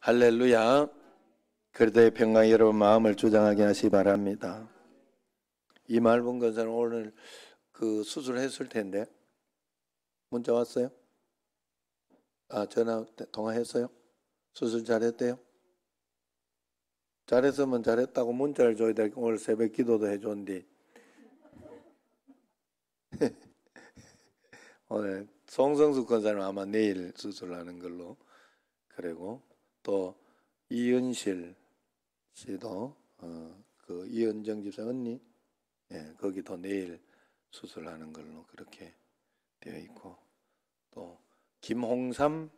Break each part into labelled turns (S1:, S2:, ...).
S1: 할렐루야. 그리도의 평강 이 여러분 마음을 주장하게 하시 기 바랍니다. 이말본 건사는 오늘 그 수술했을 을 텐데 문자 왔어요? 아 전화 통화했어요? 수술 잘했대요? 잘했으면 잘했다고 문자를 줘야 될 오늘 새벽 기도도 해줬는데 오늘 송성숙건사는 아마 내일 수술하는 걸로 그리고 또 이은실 씨도 어, 그 이은정 집사 언니 예, 거기도 내일 수술하는 걸로 그렇게 되어 있고 또 김홍삼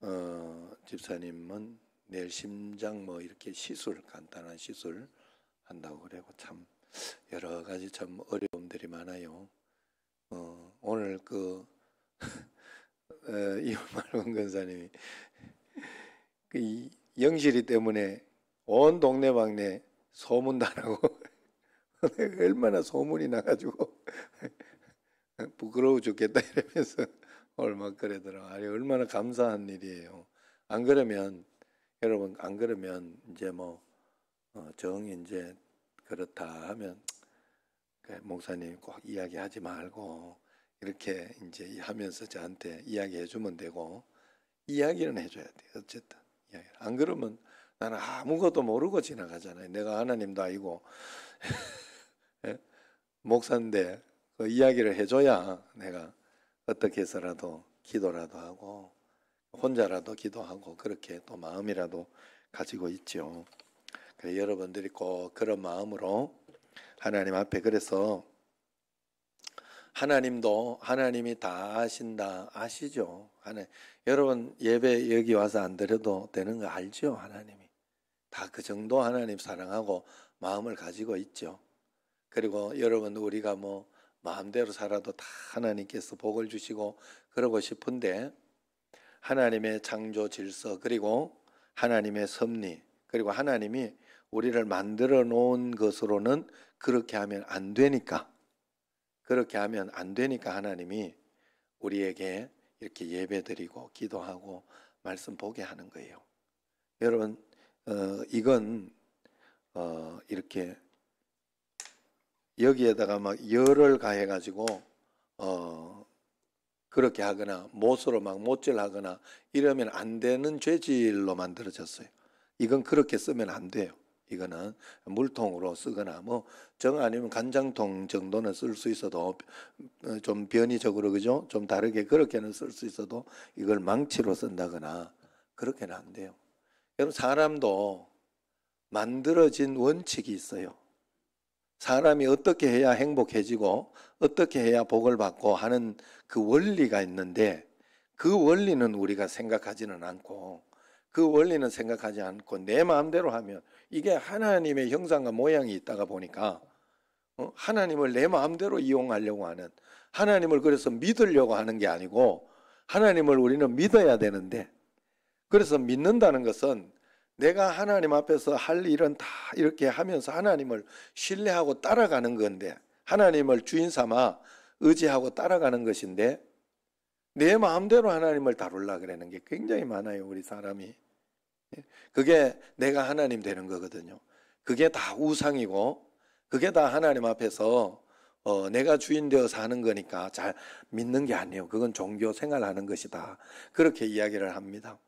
S1: 어, 집사님은 내일 심장 뭐 이렇게 시술 간단한 시술 한다고 그래고 참 여러 가지 참 어려움들이 많아요. 어, 오늘 그 어, 이말 권사님이 그 영실이 때문에 온 동네방네 소문 다라고 얼마나 소문이 나가지고 부끄러워 죽겠다 이러면서 얼마그래더라 아니 얼마나 감사한 일이에요. 안 그러면 여러분 안 그러면 이제 뭐 어, 정 이제 그렇다 하면 그 목사님 꼭 이야기하지 말고 이렇게 이제 하면서 저한테 이야기해 주면 되고 이야기는 해줘야 돼 어쨌든 예, 안 그러면 나는 아무것도 모르고 지나가잖아요. 내가 하나님도 아니고 예? 목사인데 그 이야기를 해줘야 내가 어떻게 해서라도 기도라도 하고 혼자라도 기도하고 그렇게 또 마음이라도 가지고 있죠. 그래 여러분들이 꼭 그런 마음으로 하나님 앞에 그래서 하나님도 하나님이 다 아신다 아시죠? 하나 여러분 예배 여기 와서 안 드려도 되는 거 알죠? 하나님이 다 그 정도 하나님 사랑하고 마음을 가지고 있죠. 그리고 여러분 우리가 뭐 마음대로 살아도 다 하나님께서 복을 주시고 그러고 싶은데 하나님의 창조 질서 그리고 하나님의 섭리 그리고 하나님이 우리를 만들어 놓은 것으로는 그렇게 하면 안 되니까 그렇게 하면 안 되니까 하나님이 우리에게 이렇게 예배드리고 기도하고 말씀 보게 하는 거예요. 여러분 어, 이건 어, 이렇게 여기에다가 막 열을 가해 가지고 어, 그렇게 하거나 못으로 막 못질하거나 이러면 안 되는 죄질로 만들어졌어요. 이건 그렇게 쓰면 안 돼요. 이거는 물통으로 쓰거나 뭐 정 아니면 간장통 정도는 쓸 수 있어도 어, 좀 변이적으로 그죠? 좀 다르게 그렇게는 쓸 수 있어도 이걸 망치로 쓴다거나 그렇게는 안 돼요. 여러분 사람도 만들어진 원칙이 있어요. 사람이 어떻게 해야 행복해지고 어떻게 해야 복을 받고 하는 그 원리가 있는데 그 원리는 우리가 생각하지는 않고 그 원리는 생각하지 않고 내 마음대로 하면 이게 하나님의 형상과 모양이 있다가 보니까 어, 하나님을 내 마음대로 이용하려고 하는 하나님을 그래서 믿으려고 하는 게 아니고 하나님을 우리는 믿어야 되는데 그래서 믿는다는 것은 내가 하나님 앞에서 할 일은 다 이렇게 하면서 하나님을 신뢰하고 따라가는 건데 하나님을 주인 삼아 의지하고 따라가는 것인데 내 마음대로 하나님을 다룰라 그러는 게 굉장히 많아요 우리 사람이 예. 그게 내가 하나님 되는 거거든요. 그게 다 우상이고 그게 다 하나님 앞에서 어, 내가 주인 되어서 하는 거니까 잘 믿는 게 아니에요. 그건 종교 생활하는 것이다. 그렇게 이야기를 합니다.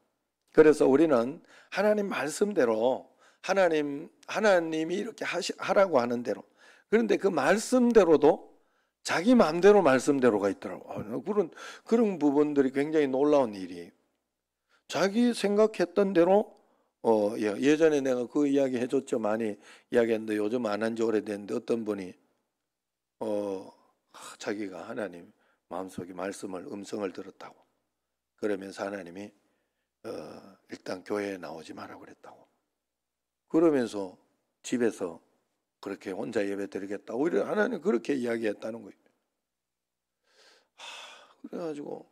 S1: 그래서 우리는 하나님 말씀대로 하나님 하나님이 이렇게 하시, 하라고 하는 대로 그런데 그 말씀대로도 자기 마음대로 말씀대로가 있더라고. 요 어, 그런 그런 부분들이 굉장히 놀라운 일이에요. 자기 생각했던 대로 어, 예, 예전에 내가 그 이야기 해줬죠. 많이 이야기했는데 요즘 안 한 지 오래됐는데 어떤 분이 어, 자기가 하나님 마음속에 말씀을 음성을 들었다고 그러면서 하나님이 어, 일단 교회에 나오지 마라 그랬다고 그러면서 집에서 그렇게 혼자 예배 드리겠다 오히려 하나님 그렇게 이야기했다는 거예요. 하, 그래가지고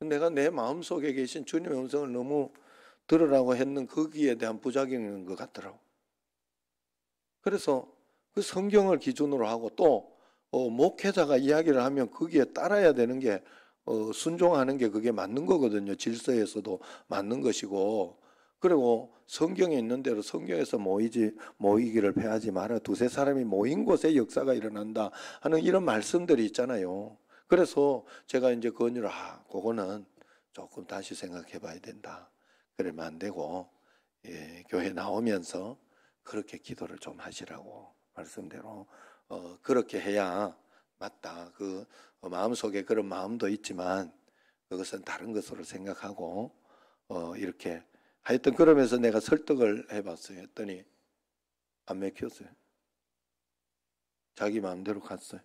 S1: 내가 내 마음속에 계신 주님의 음성을 너무 들으라고 했는 거기에 그 대한 부작용인 것 같더라고. 그래서 그 성경을 기준으로 하고 또 어, 목회자가 이야기를 하면 거기에 그 따라야 되는 게 어, 순종하는 게 그게 맞는 거거든요. 질서에서도 맞는 것이고 그리고 성경에 있는 대로 성경에서 모이지 모이기를 패하지 마라. 두세 사람이 모인 곳에 역사가 일어난다 하는 이런 말씀들이 있잖아요. 그래서 제가 이제 권유를 그 아, 그거는 조금 다시 생각해 봐야 된다. 그러면 안 되고 예, 교회 나오면서 그렇게 기도를 좀 하시라고 말씀대로 어, 그렇게 해야 맞다. 그 어, 마음속에 그런 마음도 있지만 그것은 다른 것으로 생각하고 어, 이렇게 하여튼 그러면서 내가 설득을 해봤어요. 했더니 안 맥혔어요. 자기 마음대로 갔어요.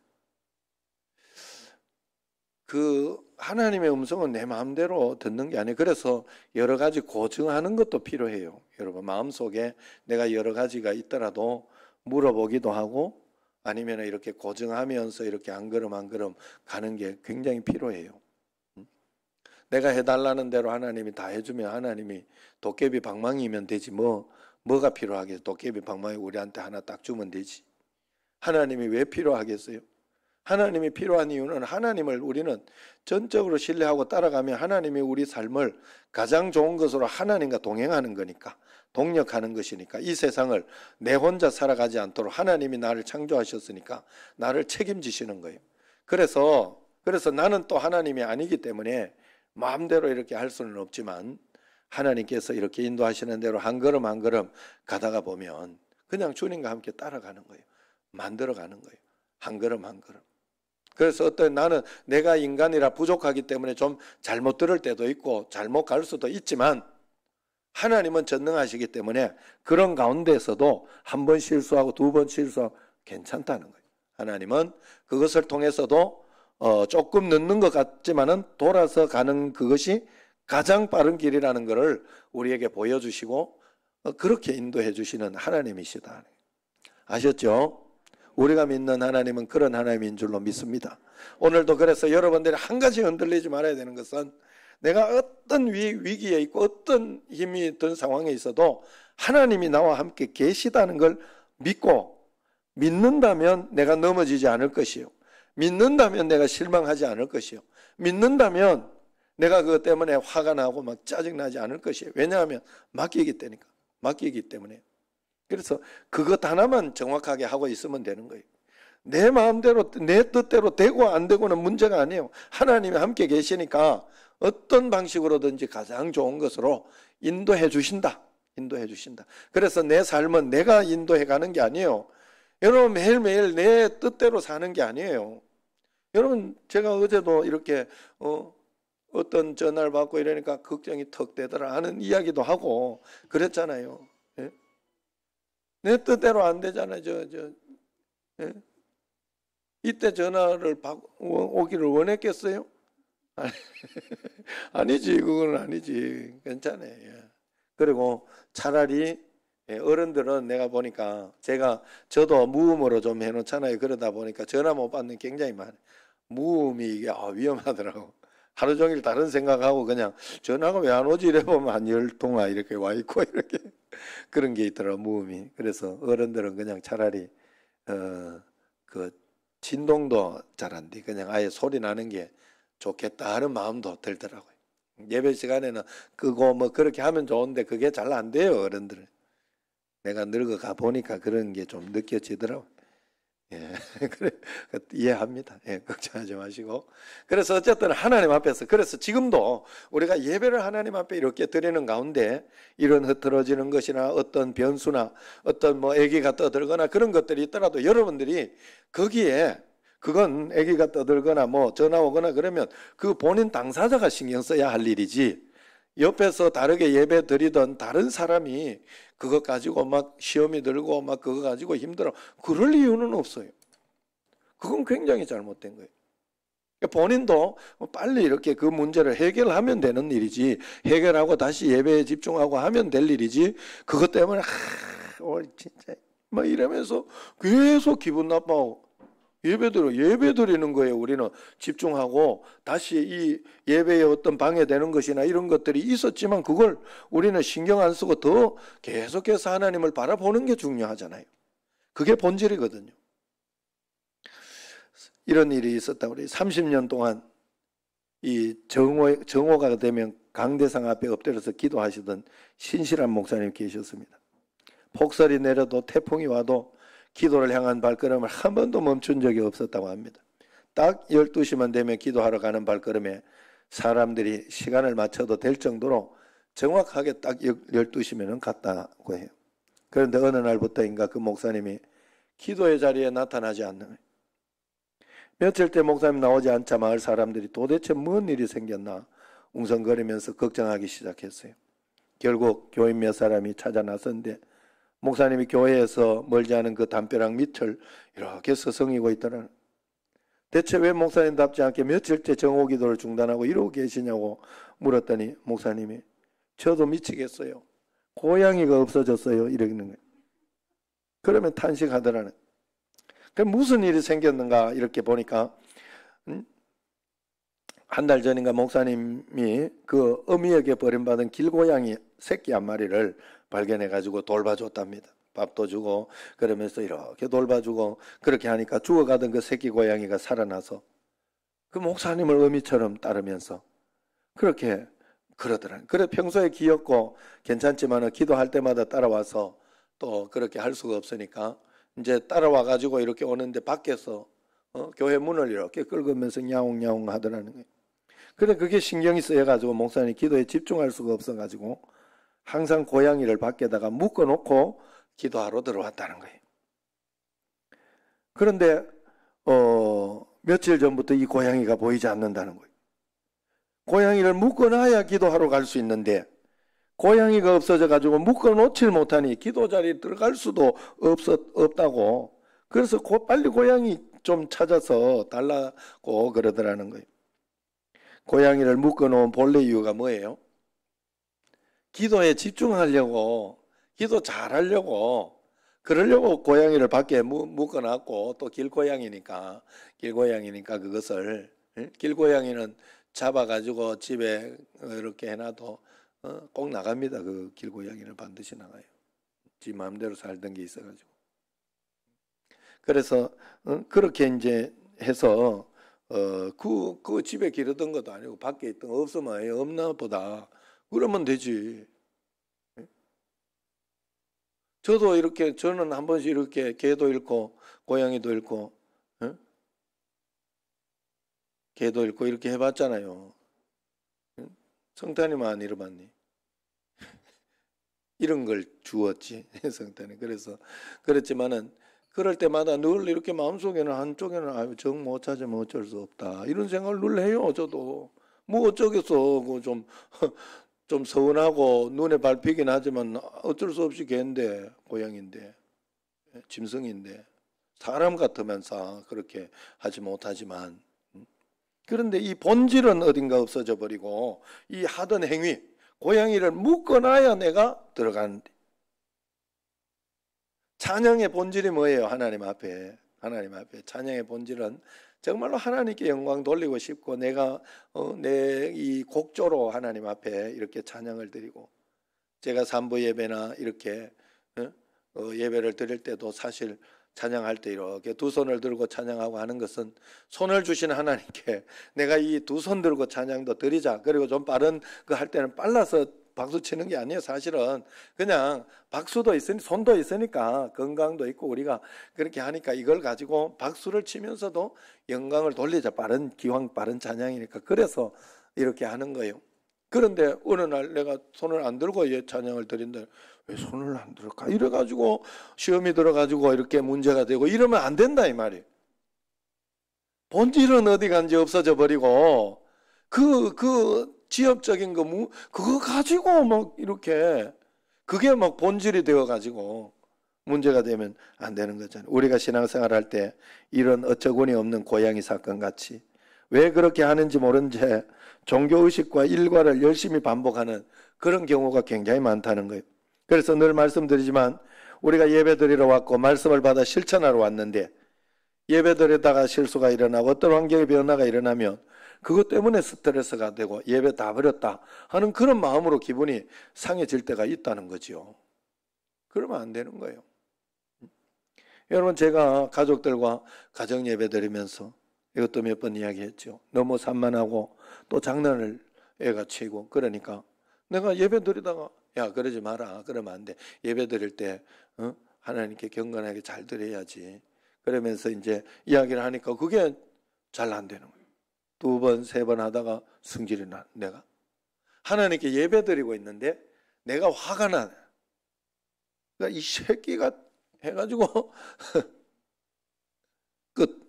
S1: 그 하나님의 음성은 내 마음대로 듣는 게 아니에요. 그래서 여러 가지 고증하는 것도 필요해요. 여러분 마음속에 내가 여러 가지가 있더라도 물어보기도 하고 아니면 이렇게 고증하면서 이렇게 한 걸음 한 걸음 가는 게 굉장히 필요해요. 음? 내가 해달라는 대로 하나님이 다 해주면 하나님이 도깨비 방망이면 되지 뭐 뭐가 필요하겠어 도깨비 방망이 우리한테 하나 딱 주면 되지 하나님이 왜 필요하겠어요? 하나님이 필요한 이유는 하나님을 우리는 전적으로 신뢰하고 따라가면 하나님이 우리 삶을 가장 좋은 것으로 하나님과 동행하는 거니까 동력하는 것이니까 이 세상을 내 혼자 살아가지 않도록 하나님이 나를 창조하셨으니까 나를 책임지시는 거예요. 그래서 그래서 나는 또 하나님이 아니기 때문에 마음대로 이렇게 할 수는 없지만 하나님께서 이렇게 인도하시는 대로 한 걸음 한 걸음 가다가 보면 그냥 주님과 함께 따라가는 거예요. 만들어 가는 거예요. 한 걸음 한 걸음. 그래서 어떤 나는 내가 인간이라 부족하기 때문에 좀 잘못 들을 때도 있고 잘못 갈 수도 있지만 하나님은 전능하시기 때문에 그런 가운데서도 한 번 실수하고 두 번 실수하고 괜찮다는 거예요. 하나님은 그것을 통해서도 어 조금 늦는 것 같지만은 돌아서 가는 그것이 가장 빠른 길이라는 것을 우리에게 보여주시고 어, 그렇게 인도해 주시는 하나님이시다. 아셨죠? 우리가 믿는 하나님은 그런 하나님인 줄로 믿습니다. 오늘도 그래서 여러분들이 한 가지 흔들리지 말아야 되는 것은 내가 어떤 위기에 있고 어떤 힘이 든 상황에 있어도 하나님이 나와 함께 계시다는 걸 믿고 믿는다면 내가 넘어지지 않을 것이요. 믿는다면 내가 실망하지 않을 것이요. 믿는다면 내가 그것 때문에 화가 나고 막 짜증나지 않을 것이에요. 왜냐하면 맡기기 때니까. 맡기기 때문에. 그래서 그것 하나만 정확하게 하고 있으면 되는 거예요. 내 마음대로 내 뜻대로 되고 안 되고는 문제가 아니에요. 하나님이 함께 계시니까 어떤 방식으로든지 가장 좋은 것으로 인도해 주신다. 인도해 주신다. 그래서 내 삶은 내가 인도해 가는 게 아니에요. 여러분 매일매일 내 뜻대로 사는 게 아니에요. 여러분 제가 어제도 이렇게 어 어떤 전화를 받고 이러니까 걱정이 턱 되더라 하는 이야기도 하고 그랬잖아요. 내 뜻대로 안 되잖아요. 저, 저, 예? 이때 전화를 오기를 원했겠어요? 아니지, 그건 아니지. 괜찮아요. 예. 그리고 차라리 예, 어른들은 내가 보니까 제가 저도 무음으로 좀 해놓잖아요. 그러다 보니까 전화 못 받는 굉장히 많아요. 무음이 이게 아, 위험하더라고. 하루 종일 다른 생각하고 그냥 전화가 왜 안 오지 이래 보면 한 열 통화 이렇게 와 있고 이렇게 그런 게있더라 무음이. 그래서 어른들은 그냥 차라리 어 그 진동도 잘한디 그냥 아예 소리 나는 게 좋겠다 하는 마음도 들더라고요. 예배 시간에는 그거 뭐 그렇게 하면 좋은데 그게 잘 안 돼요 어른들은. 내가 늙어가 보니까 그런 게 좀 느껴지더라고요. 예, 그, 이해합니다. 예, 걱정하지 마시고. 그래서 어쨌든 하나님 앞에서, 그래서 지금도 우리가 예배를 하나님 앞에 이렇게 드리는 가운데 이런 흐트러지는 것이나 어떤 변수나 어떤 뭐 애기가 떠들거나 그런 것들이 있더라도 여러분들이 거기에 그건 애기가 떠들거나 뭐 전화 오거나 그러면 그 본인 당사자가 신경 써야 할 일이지 옆에서 다르게 예배 드리던 다른 사람이 그것 가지고 막 시험이 들고 막 그거 가지고 힘들어. 그럴 이유는 없어요. 그건 굉장히 잘못된 거예요. 그러니까 본인도 빨리 이렇게 그 문제를 해결하면 되는 일이지 해결하고 다시 예배에 집중하고 하면 될 일이지 그것 때문에 아, 진짜 막 뭐 이러면서 계속 기분 나빠하고 예배드려 예배 드리는 거예요 우리는 집중하고 다시 이 예배에 어떤 방해되는 것이나 이런 것들이 있었지만 그걸 우리는 신경 안 쓰고 더 계속해서 하나님을 바라보는 게 중요하잖아요. 그게 본질이거든요. 이런 일이 있었다고 그 30년 동안 이 정오, 정오가 되면 강대상 앞에 엎드려서 기도하시던 신실한 목사님 계셨습니다. 폭설이 내려도 태풍이 와도 기도를 향한 발걸음을 한 번도 멈춘 적이 없었다고 합니다. 딱 12시만 되면 기도하러 가는 발걸음에 사람들이 시간을 맞춰도 될 정도로 정확하게 딱 12시면은 갔다고 해요. 그런데 어느 날부터인가 그 목사님이 기도의 자리에 나타나지 않는 며칠때 목사님 나오지 않자 마을 사람들이 도대체 뭔 일이 생겼나 웅성거리면서 걱정하기 시작했어요. 결국 교인 몇 사람이 찾아 나섰는데 목사님이 교회에서 멀지 않은 그 담벼락 밑을 이렇게 서성이고 있다는 대체 왜 목사님답지 않게 며칠째 정오 기도를 중단하고 이러고 계시냐고 물었더니 목사님이 저도 미치겠어요. 고양이가 그 없어졌어요. 이러는 거예요. 그러면 탄식하더라는. 그 무슨 일이 생겼는가 이렇게 보니까 음? 한달 전인가 목사님이 그 어미에게 버림받은 길고양이 새끼 한 마리를 발견해 가지고 돌봐줬답니다. 밥도 주고 그러면서 이렇게 돌봐주고 그렇게 하니까 죽어가던 그 새끼 고양이가 살아나서 그 목사님을 어미처럼 따르면서 그렇게 그러더라. 그래 평소에 귀엽고 괜찮지만 기도할 때마다 따라와서 또 그렇게 할 수가 없으니까 이제 따라와 가지고 이렇게 오는데 밖에서 어? 교회 문을 이렇게 끌으면서 야옹야옹 하더라는 거예요. 그래 그게 신경이 쓰여 가지고 목사님 기도에 집중할 수가 없어 가지고 항상 고양이를 밖에다가 묶어놓고 기도하러 들어왔다는 거예요. 그런데 어, 며칠 전부터 이 고양이가 보이지 않는다는 거예요. 고양이를 묶어놔야 기도하러 갈 수 있는데 고양이가 없어져 가지고 묶어놓질 못하니 기도 자리에 들어갈 수도 없었, 없다고 그래서 곧 빨리 고양이 좀 찾아서 달라고 그러더라는 거예요. 고양이를 묶어놓은 본래 이유가 뭐예요? 기도에 집중하려고 기도 잘하려고 그러려고 고양이를 밖에 묶어놨고 또 길고양이니까 길고양이니까 그것을 길고양이는 잡아가지고 집에 이렇게 해놔도 어, 꼭 나갑니다. 그 길고양이는 반드시 나가요. 지 마음대로 살던 게 있어가지고. 그래서 그렇게 이제 해서 그그 어, 그 집에 기르던 것도 아니고 밖에 있던 없으면 없나 보다. 그러면 되지. 예? 저도 이렇게 저는 한 번씩 이렇게 개도 잃고 고양이도 잃고 어? 개도 잃고 이렇게 해봤잖아요. 예? 성탄이만 잃어봤니? 이런 걸 주었지 성탄이. 그래서 그렇지만은 그럴 때마다 늘 이렇게 마음속에는 한쪽에는 아유 정못 찾으면 어쩔 수 없다 이런 생각을 늘 해요 저도 뭐 어쩌겠어 그좀 좀 서운하고 눈에 밟히긴 하지만 어쩔 수 없이 개인데 고양인데 짐승인데 사람 같으면 서 그렇게 하지 못하지만 음? 그런데 이 본질은 어딘가 없어져 버리고 이 하던 행위 고양이를 묶어놔야 내가 들어가는 찬양의 본질이 뭐예요 하나님 앞에 하나님 앞에 찬양의 본질은 정말로 하나님께 영광 돌리고 싶고 내가 어, 내이 곡조로 하나님 앞에 이렇게 찬양을 드리고 제가 산부 예배나 이렇게 어, 어? 예배를 드릴 때도 사실 찬양할 때 이렇게 두 손을 들고 찬양하고 하는 것은 손을 주신 하나님께 내가 이 두 손 들고 찬양도 드리자. 그리고 좀 빠른 그 할 때는 빨라서 박수 치는 게 아니에요, 사실은. 그냥 박수도 있으니, 손도 있으니까, 건강도 있고, 우리가 그렇게 하니까 이걸 가지고 박수를 치면서도 영광을 돌리자. 빠른, 기왕 빠른 찬양이니까. 그래서 이렇게 하는 거예요. 그런데 어느 날 내가 손을 안 들고 예 찬양을 드린다. 왜 손을 안 들까? 이래가지고 시험이 들어가지고 이렇게 문제가 되고 이러면 안 된다 이 말이에요. 본질은 어디 간지 없어져 버리고 그, 그 지엽적인 거, 뭐, 그거 가지고 막 이렇게, 그게 막 본질이 되어가지고 문제가 되면 안 되는 거잖아요. 우리가 신앙생활 할 때 이런 어처구니 없는 고양이 사건 같이 왜 그렇게 하는지 모른 채 종교의식과 일과를 열심히 반복하는 그런 경우가 굉장히 많다는 거예요. 그래서 늘 말씀드리지만 우리가 예배 드리러 왔고 말씀을 받아 실천하러 왔는데 예배 드리다가 실수가 일어나고 어떤 환경의 변화가 일어나면 그것 때문에 스트레스가 되고 예배 다 버렸다 하는 그런 마음으로 기분이 상해질 때가 있다는 거지요. 그러면 안 되는 거예요. 여러분 제가 가족들과 가정 예배 드리면서 이것도 몇 번 이야기했죠. 너무 산만하고 또 장난을 애가 치고 그러니까 내가 예배 드리다가 야 그러지 마라 그러면 안 돼. 예배 드릴 때 어? 하나님께 경건하게 잘 드려야지. 그러면서 이제 이야기를 하니까 그게 잘 안 되는 거예요. 두 번, 세 번 하다가 승질이 나, 내가. 하나님께 예배 드리고 있는데 내가 화가 나 그러니까 이 새끼가 해가지고 끝.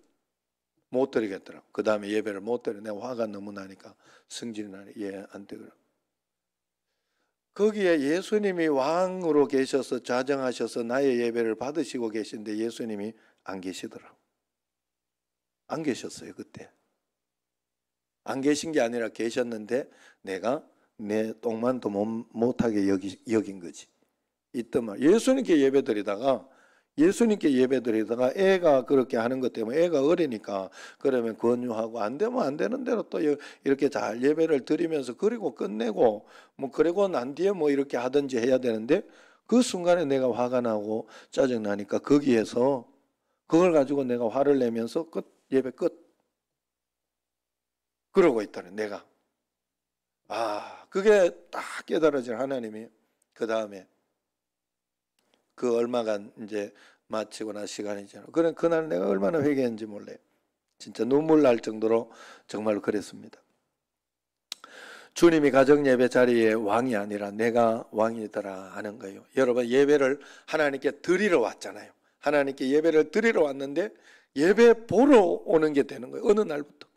S1: 못 드리겠더라고. 그 다음에 예배를 못 드려. 내 화가 너무 나니까 승질이 나네. 예, 안 되더라. 거기에 예수님이 왕으로 계셔서 좌정하셔서 나의 예배를 받으시고 계신데 예수님이 안 계시더라고. 안 계셨어요, 그때. 안 계신 게 아니라 계셨는데 내가 내 똥만도 못하게 여기, 여긴 거지. 있던 말. 예수님께 예배 드리다가 예수님께 예배 드리다가 애가 그렇게 하는 것 때문에 애가 어리니까 그러면 권유하고 안 되면 안 되는 대로 또 이렇게 잘 예배를 드리면서 그리고 끝내고 뭐 그리고 난 뒤에 뭐 이렇게 하든지 해야 되는데 그 순간에 내가 화가 나고 짜증나니까 거기에서 그걸 가지고 내가 화를 내면서 끝 예배 끝 그러고 있다는 내가. 아, 그게 딱 깨달아진 하나님이 그 다음에 그 얼마간 이제 마치고 난 시간이잖아. 그래 그날 내가 얼마나 회개했는지 몰래 진짜 눈물 날 정도로 정말 그랬습니다. 주님이 가정 예배 자리에 왕이 아니라 내가 왕이더라 하는 거예요. 여러분 예배를 하나님께 드리러 왔잖아요. 하나님께 예배를 드리러 왔는데 예배 보러 오는 게 되는 거예요. 어느 날부터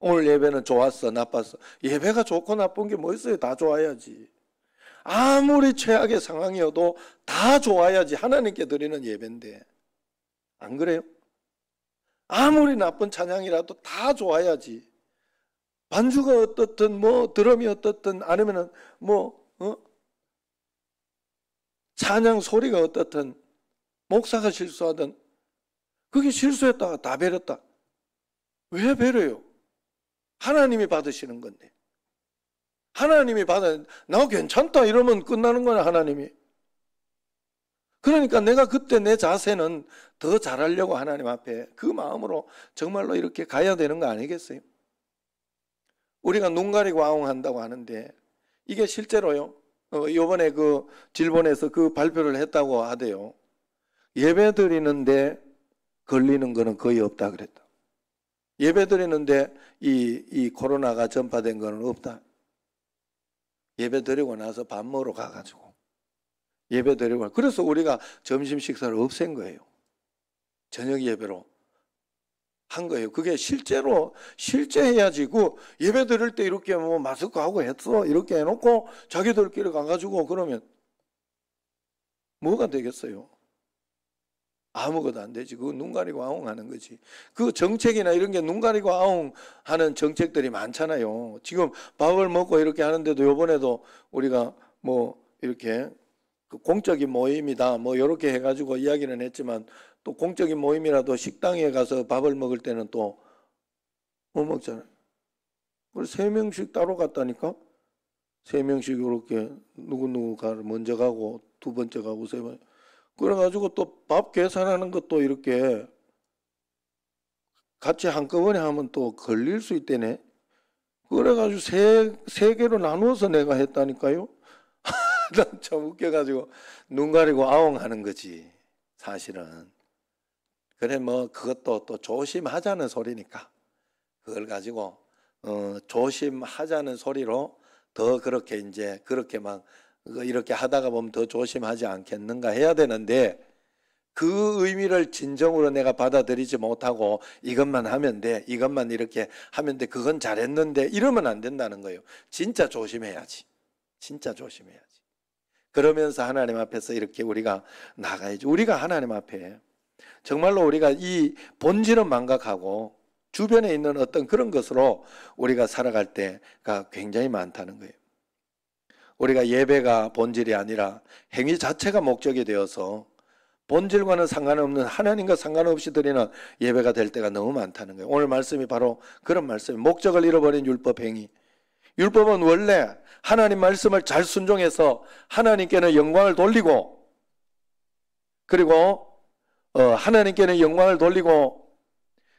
S1: 오늘 예배는 좋았어, 나빴어. 예배가 좋고 나쁜 게 뭐 있어요? 다 좋아야지. 아무리 최악의 상황이어도 다 좋아야지 하나님께 드리는 예배인데. 안 그래요? 아무리 나쁜 찬양이라도 다 좋아야지. 반주가 어떻든, 뭐, 드럼이 어떻든, 아니면은, 뭐, 어? 찬양 소리가 어떻든, 목사가 실수하든, 그게 실수했다가 다 베렸다. 왜 베려요? 하나님이 받으시는 건데. 하나님이 받아, 나 괜찮다 이러면 끝나는 거야, 하나님이. 그러니까 내가 그때 내 자세는 더 잘하려고 하나님 앞에 그 마음으로 정말로 이렇게 가야 되는 거 아니겠어요? 우리가 눈 가리고 아웅한다고 하는데 이게 실제로요. 어, 요번에 그 질본에서 그 발표를 했다고 하대요. 예배 드리는데 걸리는 거는 거의 없다 그랬다. 예배 드리는데 이, 이 코로나가 전파된 거는 없다. 예배 드리고 나서 밥 먹으러 가가지고. 예배 드리고. 그래서 우리가 점심 식사를 없앤 거예요. 저녁 예배로 한 거예요. 그게 실제로, 실제 해야지. 그 예배 드릴 때 이렇게 뭐 마스크 하고 했어. 이렇게 해놓고 자기들끼리 가가지고 그러면 뭐가 되겠어요? 아무것도 안 되지. 그거 눈 가리고 아웅 하는 거지. 그 정책이나 이런 게 눈 가리고 아웅 하는 정책들이 많잖아요. 지금 밥을 먹고 이렇게 하는데도 요번에도 우리가 뭐 이렇게 그 공적인 모임이다 뭐 이렇게 해가지고 이야기는 했지만 또 공적인 모임이라도 식당에 가서 밥을 먹을 때는 또못 뭐 먹잖아요. 그래서 세 명씩 따로 갔다니까 세 명씩 이렇게 누구누구가 먼저 가고 두 번째 가고 세 번. 째 그래가지고 또 밥 계산하는 것도 이렇게 같이 한꺼번에 하면 또 걸릴 수 있대네. 그래가지고 세, 세 개로 나누어서 내가 했다니까요. 난 참 웃겨가지고 눈 가리고 아웅 하는 거지. 사실은. 그래, 뭐, 그것도 또 조심하자는 소리니까. 그걸 가지고, 어, 조심하자는 소리로 더 그렇게 이제 그렇게 막 이렇게 하다가 보면 더 조심하지 않겠는가 해야 되는데 그 의미를 진정으로 내가 받아들이지 못하고 이것만 하면 돼. 이것만 이렇게 하면 돼. 그건 잘했는데 이러면 안 된다는 거예요. 진짜 조심해야지. 진짜 조심해야지. 그러면서 하나님 앞에서 이렇게 우리가 나가야지. 우리가 하나님 앞에 정말로 우리가 이 본질은 망각하고 주변에 있는 어떤 그런 것으로 우리가 살아갈 때가 굉장히 많다는 거예요. 우리가 예배가 본질이 아니라 행위 자체가 목적이 되어서 본질과는 상관없는 하나님과 상관없이 드리는 예배가 될 때가 너무 많다는 거예요. 오늘 말씀이 바로 그런 말씀. 목적을 잃어버린 율법 행위. 율법은 원래 하나님 말씀을 잘 순종해서 하나님께는 영광을 돌리고 그리고 어, 하나님께는 영광을 돌리고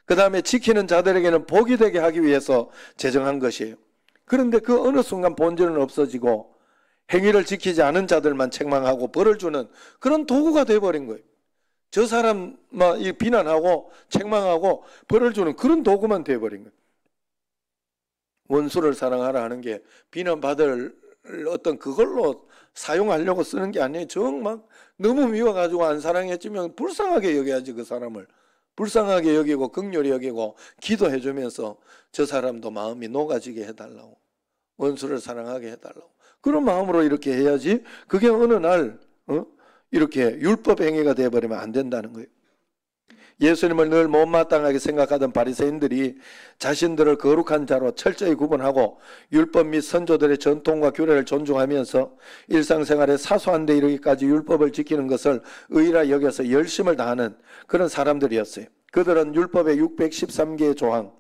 S1: 그 다음에 지키는 자들에게는 복이 되게 하기 위해서 제정한 것이에요. 그런데 그 어느 순간 본질은 없어지고 행위를 지키지 않은 자들만 책망하고 벌을 주는 그런 도구가 돼버린 거예요. 저 사람만 비난하고 책망하고 벌을 주는 그런 도구만 돼버린 거예요. 원수를 사랑하라 하는 게 비난받을 어떤 그걸로 사용하려고 쓰는 게 아니에요. 정말 너무 미워가지고 안 사랑했지만 불쌍하게 여겨야지 그 사람을. 불쌍하게 여기고 극렬히 여기고 기도해주면서 저 사람도 마음이 녹아지게 해달라고. 원수를 사랑하게 해달라고. 그런 마음으로 이렇게 해야지 그게 어느 날 어? 이렇게 율법 행위가 되어버리면 안 된다는 거예요. 예수님을 늘 못마땅하게 생각하던 바리새인들이 자신들을 거룩한 자로 철저히 구분하고 율법 및 선조들의 전통과 규례를 존중하면서 일상생활의 사소한 데 이르기까지 율법을 지키는 것을 의라 여겨서 열심을 다하는 그런 사람들이었어요. 그들은 율법의 613개의 조항,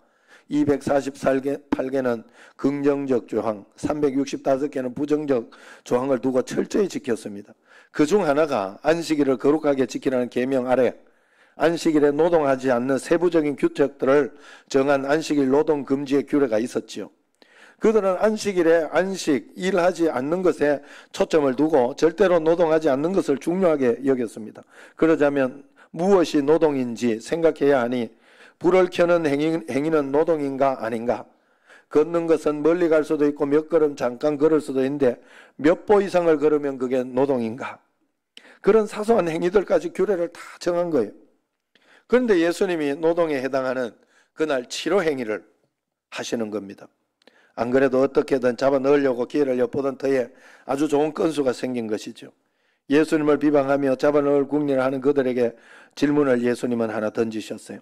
S1: 248개는 긍정적 조항, 365개는 부정적 조항을 두고 철저히 지켰습니다. 그 중 하나가 안식일을 거룩하게 지키라는 계명 아래 안식일에 노동하지 않는 세부적인 규칙들을 정한 안식일 노동 금지의 규례가 있었지요. 그들은 안식일에 안식, 일하지 않는 것에 초점을 두고 절대로 노동하지 않는 것을 중요하게 여겼습니다. 그러자면 무엇이 노동인지 생각해야 하니 불을 켜는 행위, 행위는 노동인가 아닌가? 걷는 것은 멀리 갈 수도 있고 몇 걸음 잠깐 걸을 수도 있는데 몇 보 이상을 걸으면 그게 노동인가? 그런 사소한 행위들까지 규례를 다 정한 거예요. 그런데 예수님이 노동에 해당하는 그날 치료 행위를 하시는 겁니다. 안 그래도 어떻게든 잡아 넣으려고 기회를 엿보던 터에 아주 좋은 건수가 생긴 것이죠. 예수님을 비방하며 잡아 넣을 국리를 하는 그들에게 질문을 예수님은 하나 던지셨어요.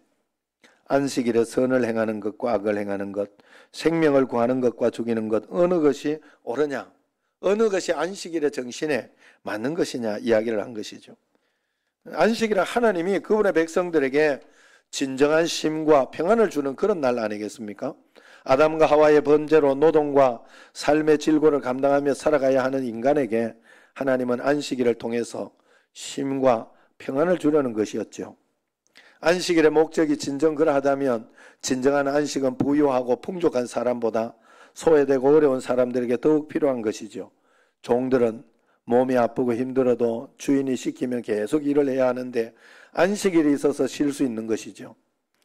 S1: 안식일에 선을 행하는 것과 악을 행하는 것, 생명을 구하는 것과 죽이는 것, 어느 것이 옳으냐? 어느 것이 안식일의 정신에 맞는 것이냐? 이야기를 한 것이죠. 안식일은 하나님이 그분의 백성들에게 진정한 심과 평안을 주는 그런 날 아니겠습니까? 아담과 하와의 번제로 노동과 삶의 질고를 감당하며 살아가야 하는 인간에게 하나님은 안식일을 통해서 심과 평안을 주려는 것이었죠. 안식일의 목적이 진정 그러하다면 진정한 안식은 부유하고 풍족한 사람보다 소외되고 어려운 사람들에게 더욱 필요한 것이죠. 종들은 몸이 아프고 힘들어도 주인이 시키면 계속 일을 해야 하는데 안식일이 있어서 쉴 수 있는 것이죠.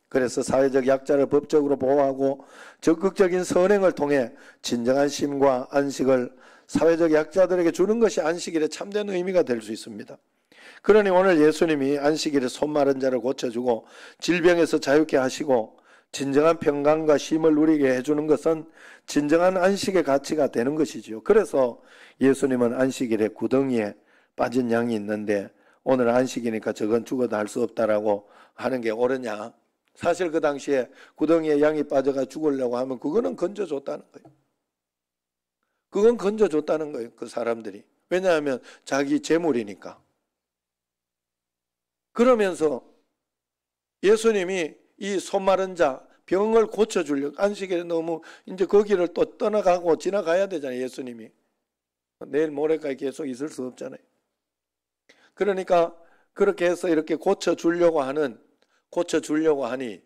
S1: 그래서 사회적 약자를 법적으로 보호하고 적극적인 선행을 통해 진정한 쉼과 안식을 사회적 약자들에게 주는 것이 안식일의 참된 의미가 될 수 있습니다. 그러니 오늘 예수님이 안식일에 손 마른 자를 고쳐주고 질병에서 자유케 하시고 진정한 평강과 힘을 누리게 해주는 것은 진정한 안식의 가치가 되는 것이지요. 그래서 예수님은 안식일에 구덩이에 빠진 양이 있는데 오늘 안식이니까 저건 죽어도 할 수 없다라고 하는 게 옳으냐. 사실 그 당시에 구덩이에 양이 빠져가 죽으려고 하면 그거는 건져줬다는 거예요. 그건 건져줬다는 거예요. 그 사람들이. 왜냐하면 자기 재물이니까. 그러면서 예수님이 이 손마른 자 병을 고쳐주려고 안식일에 너무 이제 거기를 그 또 떠나가고 지나가야 되잖아요. 예수님이. 내일 모레까지 계속 있을 수 없잖아요. 그러니까 그렇게 해서 이렇게 고쳐주려고 하는 고쳐주려고 하니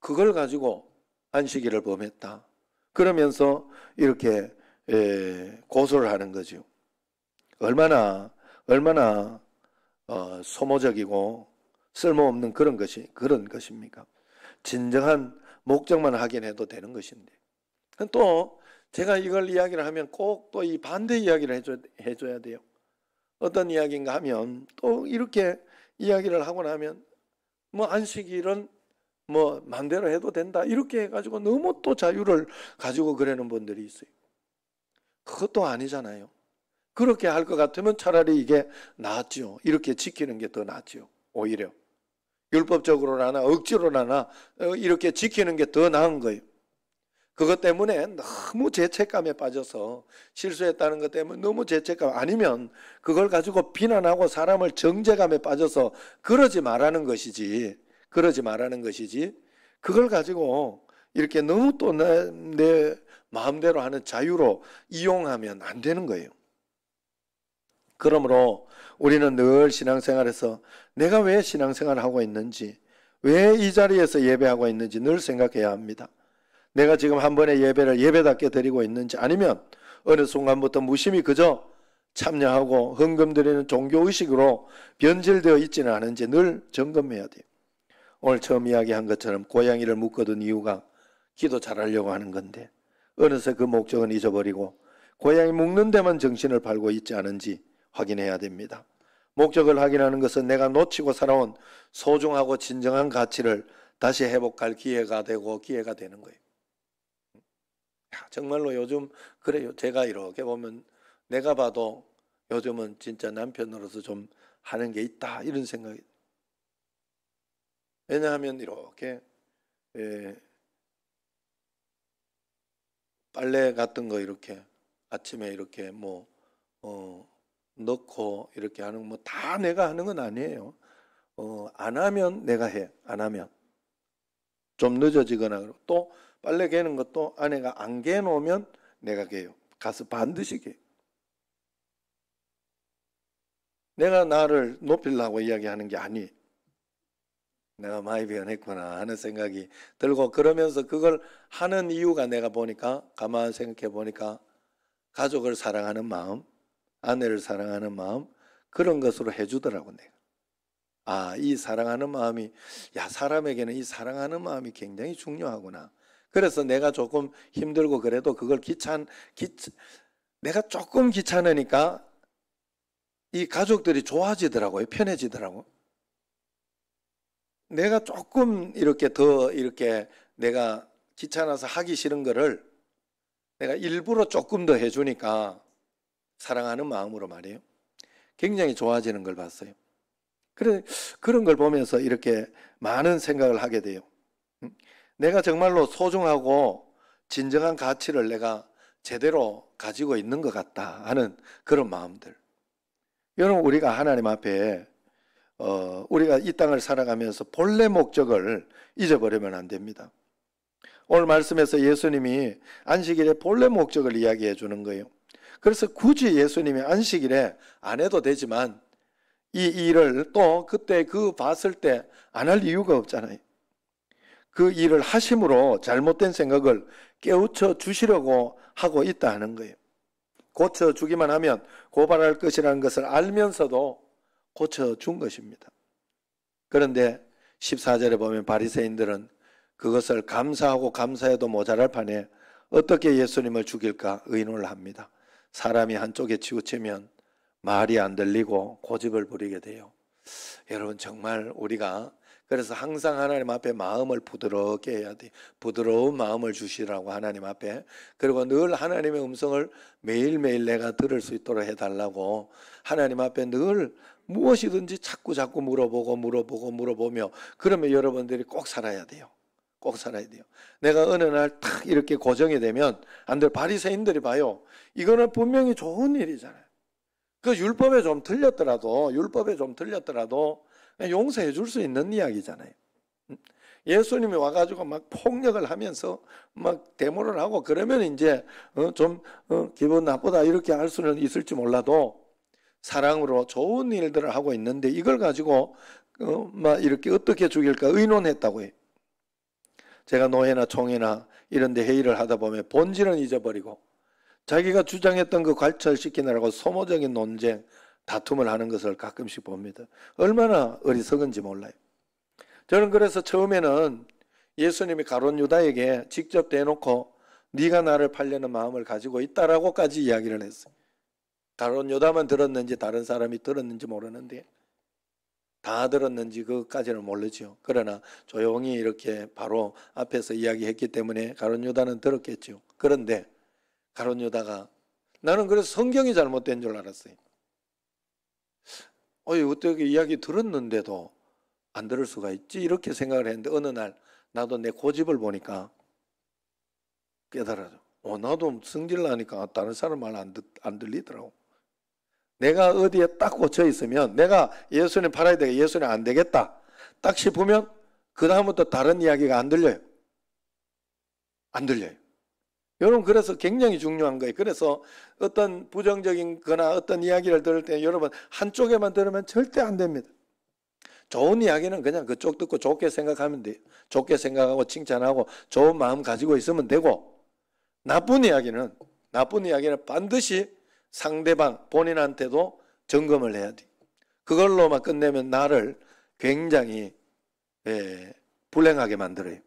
S1: 그걸 가지고 안식일을 범했다. 그러면서 이렇게 고소를 하는 거죠. 얼마나 얼마나 어, 소모적이고 쓸모없는 그런 것이 그런 것입니까? 진정한 목적만 확인해도 되는 것인데 또 제가 이걸 이야기를 하면 꼭 또 이 반대 이야기를 해줘, 해줘야 돼요. 어떤 이야기인가 하면 또 이렇게 이야기를 하고 나면 뭐 안식일은 뭐마대로 해도 된다 이렇게 해가지고 너무 또 자유를 가지고 그러는 분들이 있어요. 그것도 아니잖아요. 그렇게 할 것 같으면 차라리 이게 낫죠. 이렇게 지키는 게 더 낫죠. 오히려. 율법적으로나 억지로나 어, 이렇게 지키는 게 더 나은 거예요. 그것 때문에 너무 죄책감에 빠져서 실수했다는 것 때문에 너무 죄책감 아니면 그걸 가지고 비난하고 사람을 정죄감에 빠져서 그러지 말라는 것이지 그러지 말라는 것이지 그걸 가지고 이렇게 너무 또 내 마음대로 하는 자유로 이용하면 안 되는 거예요. 그러므로 우리는 늘 신앙생활에서 내가 왜 신앙생활을 하고 있는지, 왜 이 자리에서 예배하고 있는지 늘 생각해야 합니다. 내가 지금 한 번의 예배를 예배답게 드리고 있는지 아니면 어느 순간부터 무심히 그저 참여하고 헌금 드리는 종교의식으로 변질되어 있지는 않은지 늘 점검해야 돼요. 오늘 처음 이야기한 것처럼 고양이를 묶어둔 이유가 기도 잘하려고 하는 건데 어느새 그 목적은 잊어버리고 고양이 묶는 데만 정신을 팔고 있지 않은지 확인해야 됩니다. 목적을 확인하는 것은 내가 놓치고 살아온 소중하고 진정한 가치를 다시 회복할 기회가 되고 기회가 되는 거예요. 정말로 요즘 그래요. 제가 이렇게 보면 내가 봐도 요즘은 진짜 남편으로서 좀 하는 게 있다 이런 생각이. 왜냐하면 이렇게 예, 빨래 같은 거 이렇게 아침에 이렇게 뭐 어, 넣고 이렇게 하는 거뭐다 내가 하는 건 아니에요. 어, 안 하면 내가 해. 안 하면. 좀 늦어지거나 또 빨래 개는 것도 아내가 안 개놓으면 내가 개요. 가서 반드시 개. 내가 나를 높이려고 이야기하는 게 아니. 내가 많이 변했구나 하는 생각이 들고 그러면서 그걸 하는 이유가 내가 보니까 가만 생각해 보니까 가족을 사랑하는 마음, 아내를 사랑하는 마음 그런 것으로 해주더라고 내가. 아, 이 사랑하는 마음이 야 사람에게는 이 사랑하는 마음이 굉장히 중요하구나. 그래서 내가 조금 힘들고 그래도 그걸 귀찮 귀 내가 조금 귀찮으니까 이 가족들이 좋아지더라고요. 편해지더라고. 내가 조금 이렇게 더 이렇게 내가 귀찮아서 하기 싫은 거를 내가 일부러 조금 더 해주니까 사랑하는 마음으로 말이에요. 굉장히 좋아지는 걸 봤어요. 그래, 그런 걸 보면서 이렇게 많은 생각을 하게 돼요. 내가 정말로 소중하고 진정한 가치를 내가 제대로 가지고 있는 것 같다 하는 그런 마음들. 여러분, 우리가 하나님 앞에, 어, 우리가 이 땅을 살아가면서 본래 목적을 잊어버리면 안 됩니다. 오늘 말씀에서 예수님이 안식일의 본래 목적을 이야기해 주는 거예요. 그래서 굳이 예수님이 안식일에 안 해도 되지만 이 일을 또 그때 그 봤을 때 안 할 이유가 없잖아요. 그 일을 하심으로 잘못된 생각을 깨우쳐 주시려고 하고 있다 하는 거예요. 고쳐 주기만 하면 고발할 것이라는 것을 알면서도 고쳐 준 것입니다. 그런데 14절에 보면 바리새인들은 그것을 감사하고 감사해도 모자랄 판에 어떻게 예수님을 죽일까 의논을 합니다. 사람이 한쪽에 치우치면 말이 안 들리고 고집을 부리게 돼요. 여러분 정말 우리가 그래서 항상 하나님 앞에 마음을 부드럽게 해야 돼. 부드러운 마음을 주시라고 하나님 앞에. 그리고 늘 하나님의 음성을 매일매일 내가 들을 수 있도록 해달라고 하나님 앞에 늘 무엇이든지 자꾸 자꾸 물어보고 물어보고 물어보며 그러면 여러분들이 꼭 살아야 돼요. 꼭 살아야 돼요. 내가 어느 날 탁 이렇게 고정이 되면 안될 바리새인들이 봐요. 이거는 분명히 좋은 일이잖아요. 그 율법에 좀 틀렸더라도 율법에 좀 틀렸더라도 용서해 줄 수 있는 이야기잖아요. 음? 예수님이 와가지고 막 폭력을 하면서 막 데모를 하고 그러면 이제 어, 좀 어, 기분 나쁘다 이렇게 할 수는 있을지 몰라도 사랑으로 좋은 일들을 하고 있는데 이걸 가지고 어, 막 이렇게 어떻게 죽일까 의논했다고 해요. 제가 노회나 총회나 이런 데 회의를 하다 보면 본질은 잊어버리고 자기가 주장했던 그 관철시키느라고 소모적인 논쟁, 다툼을 하는 것을 가끔씩 봅니다. 얼마나 어리석은지 몰라요. 저는 그래서 처음에는 예수님이 가론 유다에게 직접 대놓고 네가 나를 팔려는 마음을 가지고 있다라고까지 이야기를 했어요. 가론 유다만 들었는지 다른 사람이 들었는지 모르는데 다 들었는지 그것까지는 모르죠. 그러나 조용히 이렇게 바로 앞에서 이야기했기 때문에 가론유다는 들었겠죠. 그런데 가론유다가 나는 그래서 성경이 잘못된 줄 알았어요. 어이 어떻게 이야기 들었는데도 안 들을 수가 있지 이렇게 생각을 했는데 어느 날 나도 내 고집을 보니까 깨달아져. 어 나도 성질 나니까 다른 사람 말 안 들리더라고. 내가 어디에 딱 꽂혀 있으면 내가 예수님 팔아야 되겠다. 예수님 안 되겠다. 딱 싶으면 그 다음부터 다른 이야기가 안 들려요. 안 들려요. 여러분 그래서 굉장히 중요한 거예요. 그래서 어떤 부정적인 거나 어떤 이야기를 들을 때 여러분 한쪽에만 들으면 절대 안 됩니다. 좋은 이야기는 그냥 그쪽 듣고 좋게 생각하면 돼요. 좋게 생각하고 칭찬하고 좋은 마음 가지고 있으면 되고 나쁜 이야기는 나쁜 이야기는 반드시 상대방, 본인한테도 점검을 해야 돼. 그걸로만 끝내면 나를 굉장히 예, 불행하게 만들어요.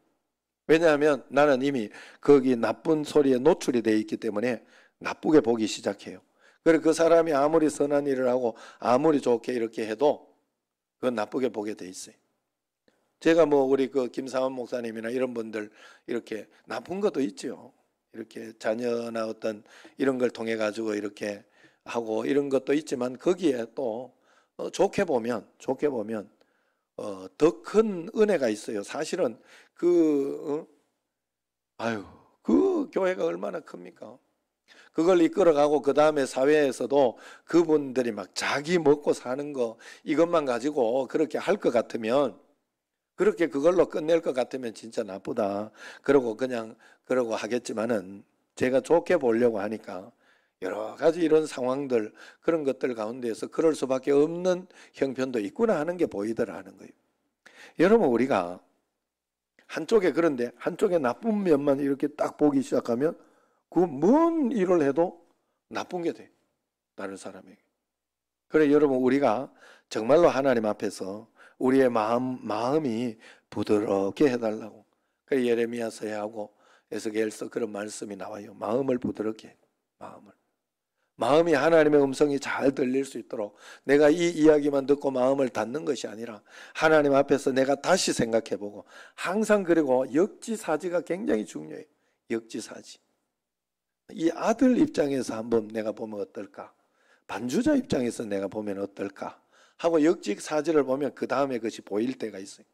S1: 왜냐하면 나는 이미 거기 나쁜 소리에 노출이 돼 있기 때문에 나쁘게 보기 시작해요. 그리고그 사람이 아무리 선한 일을 하고 아무리 좋게 이렇게 해도 그건 나쁘게 보게 돼 있어요. 제가 뭐 우리 그 김상원 목사님이나 이런 분들 이렇게 나쁜 것도 있죠. 이렇게 자녀나 어떤 이런 걸 통해 가지고 이렇게 하고 이런 것도 있지만 거기에 또 어, 좋게 보면 좋게 보면 어, 더 큰 은혜가 있어요. 사실은 그 어? 아유 그 교회가 얼마나 큽니까? 그걸 이끌어가고 그 다음에 사회에서도 그분들이 막 자기 먹고 사는 거 이것만 가지고 그렇게 할 것 같으면 그렇게 그걸로 끝낼 것 같으면 진짜 나쁘다. 그리고 그냥 그러고 하겠지만은 제가 좋게 보려고 하니까 여러 가지 이런 상황들 그런 것들 가운데에서 그럴 수밖에 없는 형편도 있구나 하는 게 보이더라는 거예요. 여러분 우리가 한쪽에 그런데 한쪽에 나쁜 면만 이렇게 딱 보기 시작하면 그 뭔 일을 해도 나쁜 게 돼. 다른 사람에게. 그래 여러분 우리가 정말로 하나님 앞에서 우리의 마음 마음이 부드럽게 해달라고. 그 예레미야서에 하고 에스겔서 그런 말씀이 나와요. 마음을 부드럽게 마음을 마음이 하나님의 음성이 잘 들릴 수 있도록 내가 이 이야기만 듣고 마음을 닫는 것이 아니라 하나님 앞에서 내가 다시 생각해 보고 항상 그리고 역지사지가 굉장히 중요해요. 역지사지. 이 아들 입장에서 한번 내가 보면 어떨까? 반주자 입장에서 내가 보면 어떨까? 하고 역지사지를 보면 그 다음에 그것이 보일 때가 있어요.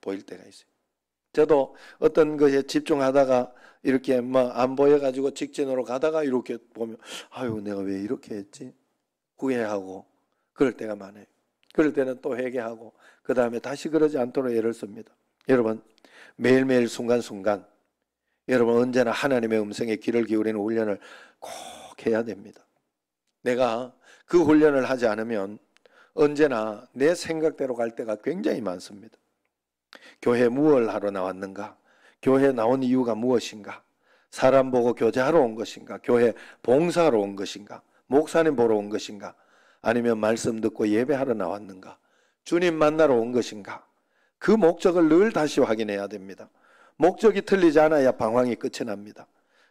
S1: 보일 때가 있어요. 저도 어떤 것에 집중하다가 이렇게 막안 뭐 보여가지고 직진으로 가다가 이렇게 보면 아유 내가 왜 이렇게 했지 후회하고 그럴 때가 많아요. 그럴 때는 또 회개하고 그 다음에 다시 그러지 않도록 애를 씁니다. 여러분 매일매일 순간순간 여러분 언제나 하나님의 음성에 귀를 기울이는 훈련을 꼭 해야 됩니다. 내가 그 훈련을 하지 않으면 언제나 내 생각대로 갈 때가 굉장히 많습니다. 교회 무얼 하러 나왔는가? 교회 나온 이유가 무엇인가? 사람 보고 교제하러 온 것인가? 교회 봉사하러 온 것인가? 목사님 보러 온 것인가? 아니면 말씀 듣고 예배하러 나왔는가? 주님 만나러 온 것인가? 그 목적을 늘 다시 확인해야 됩니다. 목적이 틀리지 않아야 방황이 끝이 납니다.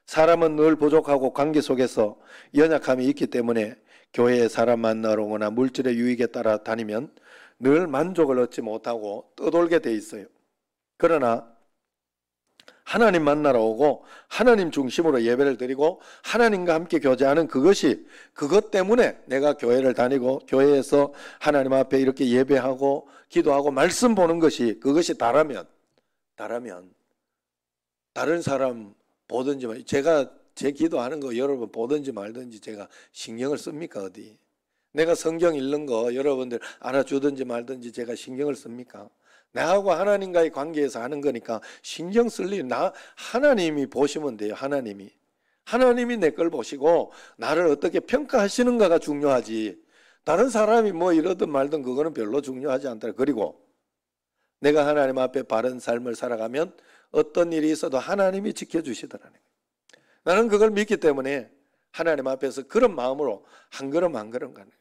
S1: 사람은 늘 부족하고 관계 속에서 연약함이 있기 때문에 교회에 사람 만나러 오거나 물질의 유익에 따라 다니면 늘 만족을 얻지 못하고 떠돌게 돼 있어요. 그러나 하나님 만나러 오고 하나님 중심으로 예배를 드리고 하나님과 함께 교제하는 그것이 그것 때문에 내가 교회를 다니고 교회에서 하나님 앞에 이렇게 예배하고 기도하고 말씀 보는 것이 그것이 다라면 다라면 다른 사람 보든지 제가 제 기도하는 거 여러분 보든지 말든지 제가 신경을 씁니까 어디 내가 성경 읽는 거 여러분들 알아주든지 말든지 제가 신경을 씁니까 나하고 하나님과의 관계에서 하는 거니까 신경 쓸 일, 나, 하나님이 보시면 돼요, 하나님이. 하나님이 내 걸 보시고 나를 어떻게 평가하시는가가 중요하지. 다른 사람이 뭐 이러든 말든 그거는 별로 중요하지 않다 그리고 내가 하나님 앞에 바른 삶을 살아가면 어떤 일이 있어도 하나님이 지켜주시더라는 거예요. 나는 그걸 믿기 때문에 하나님 앞에서 그런 마음으로 한 걸음 한 걸음 가는 거예요.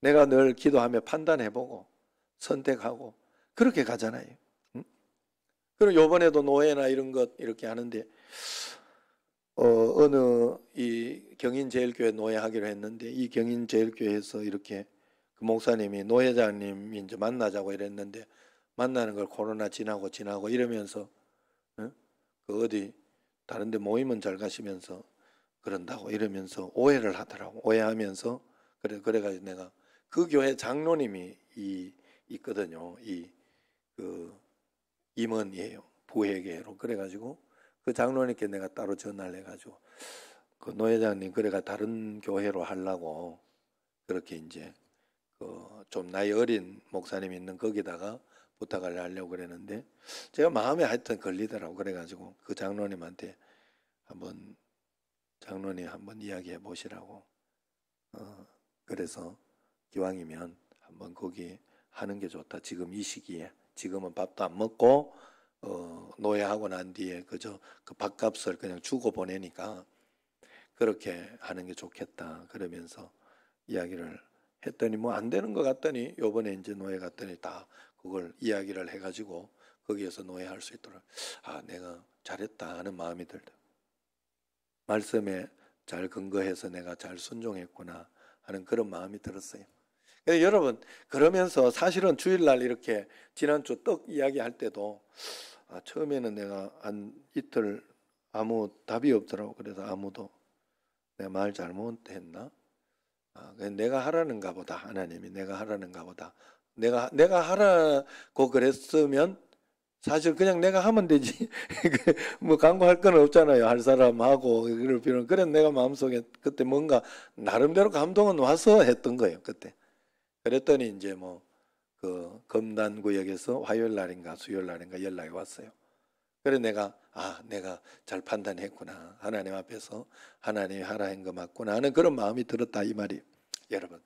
S1: 내가 늘 기도하며 판단해보고 선택하고 그렇게 가잖아요. 그리 요번에도 노예나 이런 것 이렇게 하는데 어, 어느 이 경인제일교회 노예하기로 했는데 이 경인제일교회에서 이렇게 그 목사님이 노예장님이 이제 만나자고 이랬는데 만나는 걸 코로나 지나고 지나고 이러면서 어? 그 어디 다른데 모임은 잘 가시면서 그런다고 이러면서 오해를 하더라고 오해하면서 그래 그래가지고 내가 그 교회 장로님이 이 있거든요 이그 임원이에요. 부회계로 그래가지고 그 장로님께 내가 따로 전화를 해가지고 그 노회장님 그래가 다른 교회로 하려고 그렇게 이제 그 좀 나이 어린 목사님 있는 거기다가 부탁을 하려고 그랬는데 제가 마음에 하여튼 걸리더라고 그래가지고 그 장로님한테 한번 장로님 한번 이야기해 보시라고 어 그래서 기왕이면 한번 거기 하는 게 좋다 지금 이 시기에 지금은 밥도 안 먹고 어, 노예하고 난 뒤에 그저 그 밥값을 그냥 주고 보내니까 그렇게 하는 게 좋겠다 그러면서 이야기를 했더니 뭐 안 되는 것 같더니 요번에 이제 노예 갔더니 다 그걸 이야기를 해가지고 거기에서 노예할 수 있도록 아 내가 잘했다 하는 마음이 들다 말씀에 잘 근거해서 내가 잘 순종했구나 하는 그런 마음이 들었어요. 여러분 그러면서 사실은 주일날 이렇게 지난주 떡 이야기할 때도 아, 처음에는 내가 한 이틀 아무 답이 없더라고 그래서 아무도 내말 잘못했나? 아, 내가 하라는가 보다 하나님이 내가 하라는가 보다 내가 내가 하라고 그랬으면 사실 그냥 내가 하면 되지 그 뭐 광고할 건 없잖아요 할 사람하고 그런필요 그래 내가 마음속에 그때 뭔가 나름대로 감동은 와서 했던 거예요 그때 그랬더니 이제 뭐그 검단구역에서 화요일 날인가 수요일 날인가 연락이 왔어요. 그래 내가 아 내가 잘 판단했구나 하나님 앞에서 하나님이 하라 한거 맞구나 하는 그런 마음이 들었다 이 말이 여러분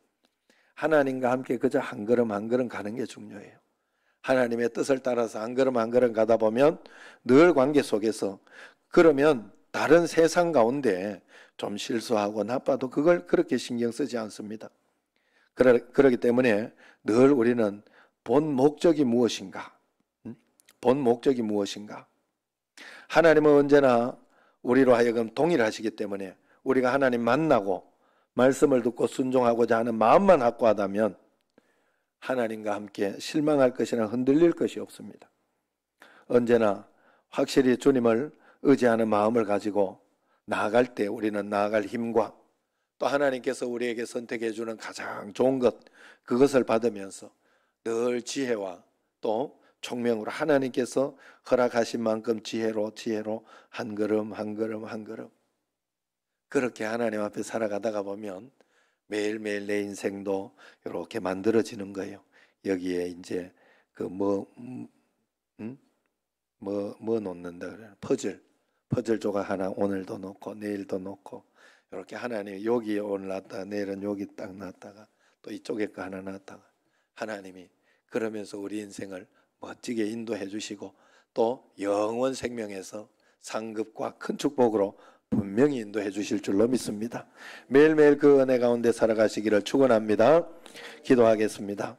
S1: 하나님과 함께 그저 한 걸음 한 걸음 가는 게 중요해요. 하나님의 뜻을 따라서 한 걸음 한 걸음 가다 보면 늘 관계 속에서 그러면 다른 세상 가운데 좀 실수하고 나빠도 그걸 그렇게 신경 쓰지 않습니다. 그러, 그러기 때문에 늘 우리는 본 목적이 무엇인가? 음? 본 목적이 무엇인가? 하나님은 언제나 우리로 하여금 동일하시기 때문에 우리가 하나님 만나고 말씀을 듣고 순종하고자 하는 마음만 확고하다면 하나님과 함께 실망할 것이나 흔들릴 것이 없습니다. 언제나 확실히 주님을 의지하는 마음을 가지고 나아갈 때 우리는 나아갈 힘과 또 하나님께서 우리에게 선택해 주는 가장 좋은 것 그것을 받으면서 늘 지혜와 또 총명으로 하나님께서 허락하신 만큼 지혜로 지혜로 한 걸음 한 걸음 한 걸음 그렇게 하나님 앞에 살아가다가 보면 매일매일 내 인생도 이렇게 만들어지는 거예요. 여기에 이제 그뭐 음? 음? 뭐, 뭐 놓는다 그래 퍼즐. 퍼즐 조각 하나 오늘도 놓고 내일도 놓고 이렇게 하나님 이 여기 오늘 났다 내일은 여기 딱 났다가 또 이쪽에 거 하나 났다가 하나님이 그러면서 우리 인생을 멋지게 인도해 주시고 또 영원 생명에서 상급과 큰 축복으로 분명히 인도해 주실 줄로 믿습니다. 매일매일 그 은혜 가운데 살아가시기를 축원합니다. 기도하겠습니다.